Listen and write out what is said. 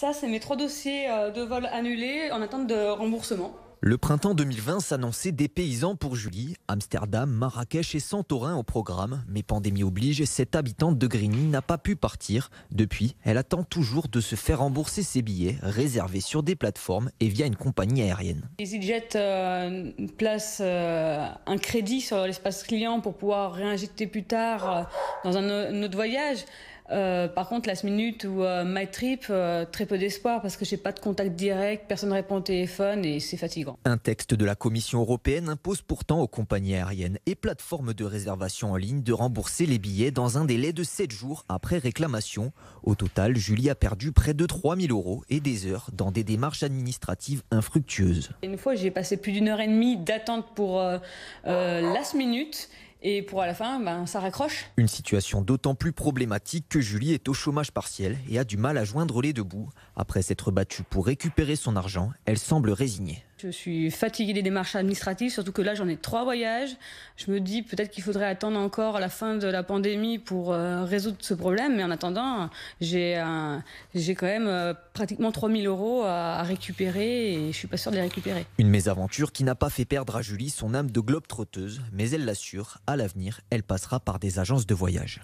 Ça, c'est mes trois dossiers euh, de vol annulés en attente de remboursement. Le printemps 2020 s'annonçait paysans pour Julie. Amsterdam, Marrakech et Santorin au programme. Mais pandémie oblige, cette habitante de Grigny n'a pas pu partir. Depuis, elle attend toujours de se faire rembourser ses billets réservés sur des plateformes et via une compagnie aérienne. Les euh, place euh, un crédit sur l'espace client pour pouvoir réinjecter plus tard euh, dans un autre voyage. Euh, par contre, last minute ou euh, my trip, euh, très peu d'espoir parce que j'ai pas de contact direct, personne répond au téléphone et c'est fatigant. Un texte de la Commission européenne impose pourtant aux compagnies aériennes et plateformes de réservation en ligne de rembourser les billets dans un délai de 7 jours après réclamation. Au total, Julie a perdu près de 3000 euros et des heures dans des démarches administratives infructueuses. Une fois, j'ai passé plus d'une heure et demie d'attente pour last minute et pour à la fin, ben, ça raccroche. Une situation d'autant plus problématique que Julie est au chômage partiel et a du mal à joindre les deux bouts. Après s'être battue pour récupérer son argent, elle semble résignée. Je suis fatiguée des démarches administratives, surtout que là j'en ai trois voyages. Je me dis peut-être qu'il faudrait attendre encore la fin de la pandémie pour euh, résoudre ce problème, mais en attendant, j'ai quand même euh, pratiquement 3000 euros à, récupérer et je suis pas sûre de les récupérer. Une mésaventure qui n'a pas fait perdre à Julie son âme de globe trotteuse, mais elle l'assure, à l'avenir, elle passera par des agences de voyage.